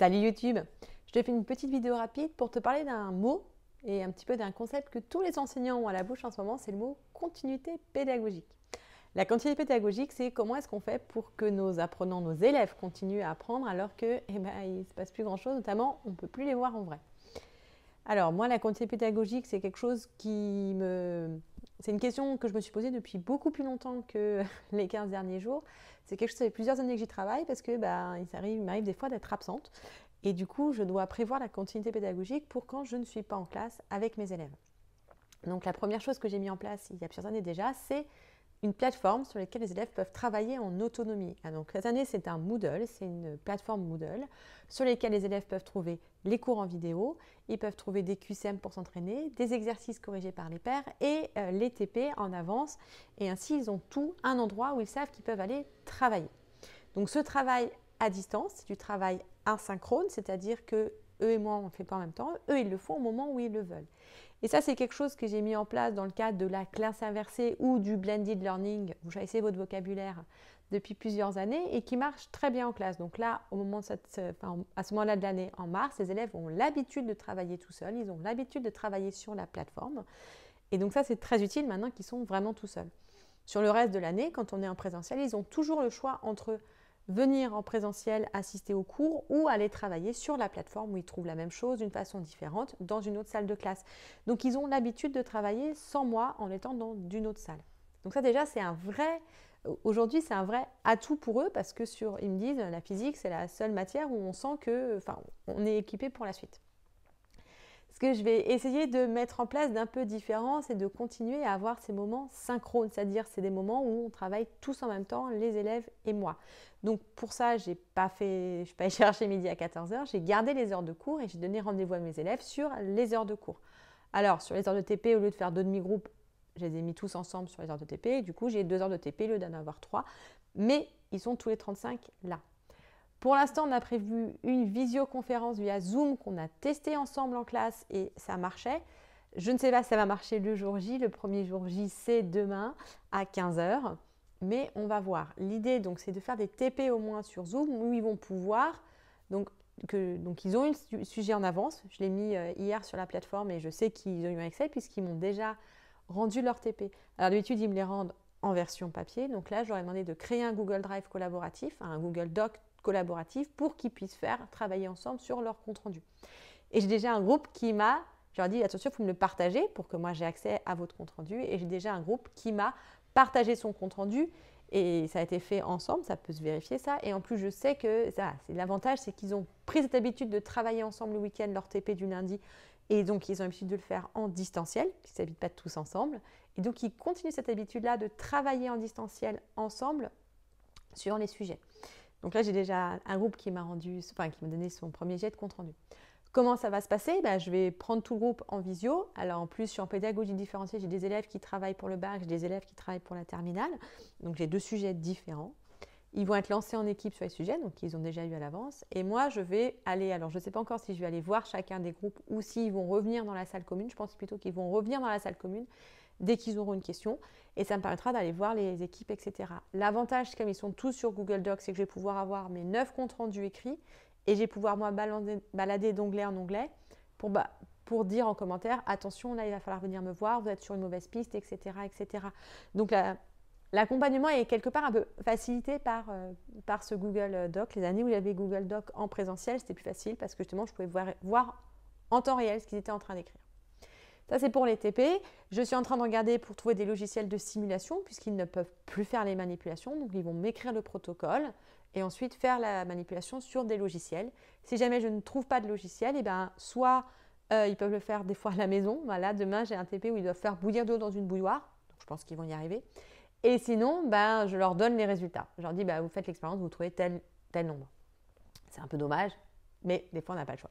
Salut YouTube Je te fais une petite vidéo rapide pour te parler d'un mot et un petit peu d'un concept que tous les enseignants ont à la bouche en ce moment, c'est le mot continuité pédagogique. La continuité pédagogique, c'est comment est-ce qu'on fait pour que nos apprenants, nos élèves continuent à apprendre alors que eh ben, il ne se passe plus grand-chose, notamment on ne peut plus les voir en vrai. Alors moi, la continuité pédagogique, c'est quelque chose qui me c'est une question que je me suis posée depuis beaucoup plus longtemps que les 15 derniers jours. C'est quelque chose, ça fait plusieurs années que j'y travaille parce que bah, il m'arrive, m'arrive des fois d'être absente. Et du coup, je dois prévoir la continuité pédagogique pour quand je ne suis pas en classe avec mes élèves. Donc la première chose que j'ai mis en place il y a plusieurs années déjà, c'est une plateforme sur laquelle les élèves peuvent travailler en autonomie. Ah, donc, cette année, c'est un Moodle, c'est une plateforme Moodle sur laquelle les élèves peuvent trouver les cours en vidéo, ils peuvent trouver des QCM pour s'entraîner, des exercices corrigés par les pairs et euh, les TP en avance. Et ainsi, ils ont tout un endroit où ils savent qu'ils peuvent aller travailler. Donc, ce travail à distance, c'est du travail asynchrone, c'est-à-dire que eux et moi, on ne fait pas en même temps. Eux, ils le font au moment où ils le veulent. Et ça, c'est quelque chose que j'ai mis en place dans le cadre de la classe inversée ou du blended learning, vous chassez votre vocabulaire depuis plusieurs années et qui marche très bien en classe. Donc là, au moment euh, à ce moment-là de l'année, en mars, les élèves ont l'habitude de travailler tout seuls, ils ont l'habitude de travailler sur la plateforme. Et donc ça, c'est très utile maintenant qu'ils sont vraiment tout seuls. Sur le reste de l'année, quand on est en présentiel, ils ont toujours le choix entre venir en présentiel assister au cours ou aller travailler sur la plateforme où ils trouvent la même chose d'une façon différente dans une autre salle de classe. Donc ils ont l'habitude de travailler sans moi en étant dans une autre salle. Donc ça déjà c'est un vrai aujourd'hui c'est un vrai atout pour eux parce que sur ils me disent la physique c'est la seule matière où on sent que enfin on est équipé pour la suite. Ce que je vais essayer de mettre en place d'un peu différent, c'est de continuer à avoir ces moments synchrones, c'est-à-dire c'est des moments où on travaille tous en même temps, les élèves et moi. Donc pour ça, j'ai pas fait, je suis pas allée chercher midi à 14h, j'ai gardé les heures de cours et j'ai donné rendez-vous à mes élèves sur les heures de cours. Alors sur les heures de TP, au lieu de faire deux demi-groupes, je les ai mis tous ensemble sur les heures de TP, et du coup j'ai deux heures de TP au lieu d'en avoir trois, mais ils sont tous les 35 là. Pour l'instant, on a prévu une visioconférence via Zoom qu'on a testée ensemble en classe et ça marchait. Je ne sais pas si ça va marcher le jour J. Le premier jour J, c'est demain à 15h. Mais on va voir. L'idée, donc, c'est de faire des TP au moins sur Zoom où ils vont pouvoir. Donc, que, donc ils ont eu le sujet en avance. Je l'ai mis euh, hier sur la plateforme et je sais qu'ils ont eu un Excel puisqu'ils m'ont déjà rendu leur TP. Alors, d'habitude, ils me les rendent en version papier. Donc là, j'aurais demandé de créer un Google Drive collaboratif, un Google Doc collaboratif pour qu'ils puissent faire travailler ensemble sur leur compte rendu. Et j'ai déjà un groupe qui m'a, je leur dis attention, vous me le partagez pour que moi j'ai accès à votre compte rendu. Et j'ai déjà un groupe qui m'a partagé son compte rendu et ça a été fait ensemble, ça peut se vérifier ça. Et en plus, je sais que ça, c'est l'avantage, c'est qu'ils ont pris cette habitude de travailler ensemble le week-end, leur TP du lundi. Et donc, ils ont l'habitude de le faire en distanciel, ne s'habitent pas tous ensemble. Et donc, ils continuent cette habitude-là de travailler en distanciel ensemble sur les sujets. Donc là, j'ai déjà un groupe qui m'a rendu, enfin, qui m'a donné son premier jet de compte rendu. Comment ça va se passer bah, Je vais prendre tout le groupe en visio. Alors en plus, je suis en pédagogie différenciée. J'ai des élèves qui travaillent pour le bac, j'ai des élèves qui travaillent pour la terminale. Donc j'ai deux sujets différents. Ils vont être lancés en équipe sur les sujets, donc ils ont déjà eu à l'avance. Et moi, je vais aller, alors je ne sais pas encore si je vais aller voir chacun des groupes ou s'ils vont revenir dans la salle commune. Je pense plutôt qu'ils vont revenir dans la salle commune dès qu'ils auront une question et ça me permettra d'aller voir les équipes, etc. L'avantage, comme ils sont tous sur Google Docs, c'est que je vais pouvoir avoir mes neuf comptes rendus écrits et je vais pouvoir moi balader, balader d'onglet en anglais bah, pour, dire en commentaire attention, là il va falloir venir me voir, vous êtes sur une mauvaise piste, etc. etc. Donc L'accompagnement est quelque part un peu facilité euh, par, ce Google Doc. Les années où j'avais Google Doc en présentiel, c'était plus facile parce que justement, je pouvais voir en temps réel ce qu'ils étaient en train d'écrire. Ça, c'est pour les TP. Je suis en train de regarder pour trouver des logiciels de simulation, puisqu'ils ne peuvent plus faire les manipulations. Donc, ils vont m'écrire le protocole et ensuite faire la manipulation sur des logiciels. Si jamais je ne trouve pas de logiciel, eh ben, soit euh, ils peuvent le faire des fois à la maison. Là, demain, j'ai un TP où ils doivent faire bouillir de l'eau dans une bouilloire. Donc, je pense qu'ils vont y arriver. Et sinon, ben, je leur donne les résultats. Je leur dis, ben, vous faites l'expérience, vous trouvez tel, tel nombre. C'est un peu dommage, mais des fois, on n'a pas le choix.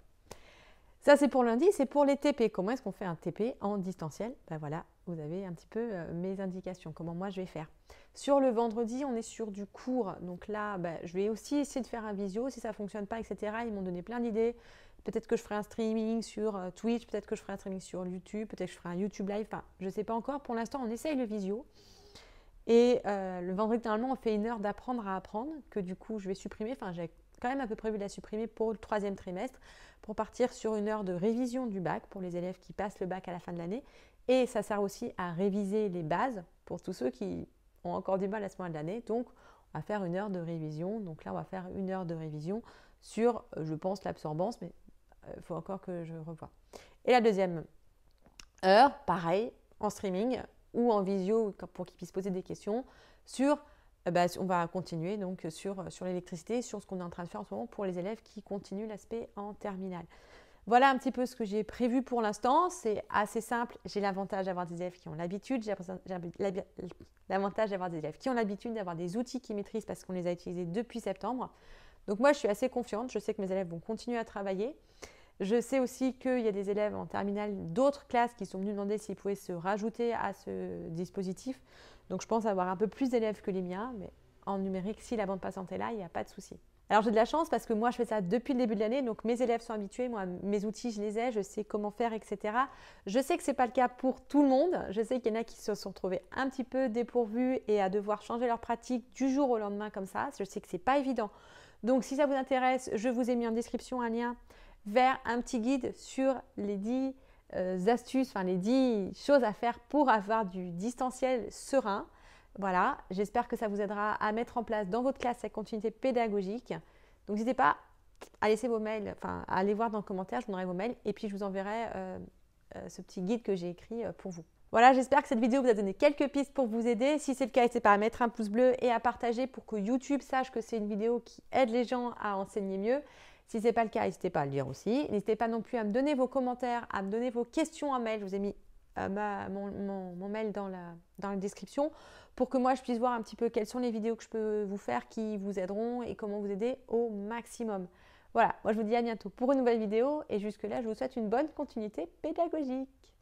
Ça, c'est pour lundi, c'est pour les TP. Comment est-ce qu'on fait un TP en distanciel Ben voilà, vous avez un petit peu euh, mes indications, comment moi je vais faire. Sur le vendredi, on est sur du cours. Donc là, ben, je vais aussi essayer de faire un visio si ça ne fonctionne pas, etc. Ils m'ont donné plein d'idées. Peut-être que je ferai un streaming sur euh, Twitch, peut-être que je ferai un streaming sur YouTube, peut-être que je ferai un YouTube live. Enfin, je ne sais pas encore. Pour l'instant, on essaye le visio. Et euh, le vendredi, normalement, on fait une heure d'apprendre à apprendre, que du coup, je vais supprimer. Enfin, j'ai quand même à peu près vu la supprimer pour le troisième trimestre, pour partir sur une heure de révision du bac pour les élèves qui passent le bac à la fin de l'année. Et ça sert aussi à réviser les bases pour tous ceux qui ont encore du mal à ce moment de l'année. Donc, on va faire une heure de révision. Donc là, on va faire une heure de révision sur, euh, je pense, l'absorbance, mais il euh, faut encore que je revoie. Et la deuxième heure, pareil, en streaming ou en visio pour qu'ils puissent poser des questions sur euh, bah, on va continuer donc euh, sur, euh, sur l'électricité, sur ce qu'on est en train de faire en ce moment pour les élèves qui continuent l'aspect en terminale. Voilà un petit peu ce que j'ai prévu pour l'instant. C'est assez simple. J'ai l'avantage d'avoir des élèves qui ont l'habitude. J'ai l'avantage d'avoir des élèves qui ont l'habitude d'avoir des outils qu'ils maîtrisent parce qu'on les a utilisés depuis septembre. Donc moi, je suis assez confiante. Je sais que mes élèves vont continuer à travailler. Je sais aussi qu'il y a des élèves en terminale d'autres classes qui sont venus demander s'ils pouvaient se rajouter à ce dispositif. Donc je pense avoir un peu plus d'élèves que les miens, mais en numérique, si la bande passante est là, il n'y a pas de souci. Alors j'ai de la chance parce que moi je fais ça depuis le début de l'année, donc mes élèves sont habitués, moi mes outils je les ai, je sais comment faire, etc. Je sais que ce n'est pas le cas pour tout le monde, je sais qu'il y en a qui se sont retrouvés un petit peu dépourvus et à devoir changer leur pratique du jour au lendemain comme ça, je sais que ce n'est pas évident. Donc si ça vous intéresse, je vous ai mis en description un lien vers un petit guide sur les 10 euh, astuces, enfin les 10 choses à faire pour avoir du distanciel serein. Voilà, j'espère que ça vous aidera à mettre en place dans votre classe cette continuité pédagogique. Donc n'hésitez pas à laisser vos mails, enfin à aller voir dans les commentaires, je vous donnerai vos mails et puis je vous enverrai euh, euh, ce petit guide que j'ai écrit pour vous. Voilà, j'espère que cette vidéo vous a donné quelques pistes pour vous aider. Si c'est le cas, n'hésitez pas à mettre un pouce bleu et à partager pour que YouTube sache que c'est une vidéo qui aide les gens à enseigner mieux. Si ce n'est pas le cas, n'hésitez pas à le dire aussi. N'hésitez pas non plus à me donner vos commentaires, à me donner vos questions en mail. Je vous ai mis euh, mon, mail dans la description pour que moi je puisse voir un petit peu quelles sont les vidéos que je peux vous faire qui vous aideront et comment vous aider au maximum. Voilà, moi je vous dis à bientôt pour une nouvelle vidéo et jusque-là je vous souhaite une bonne continuité pédagogique.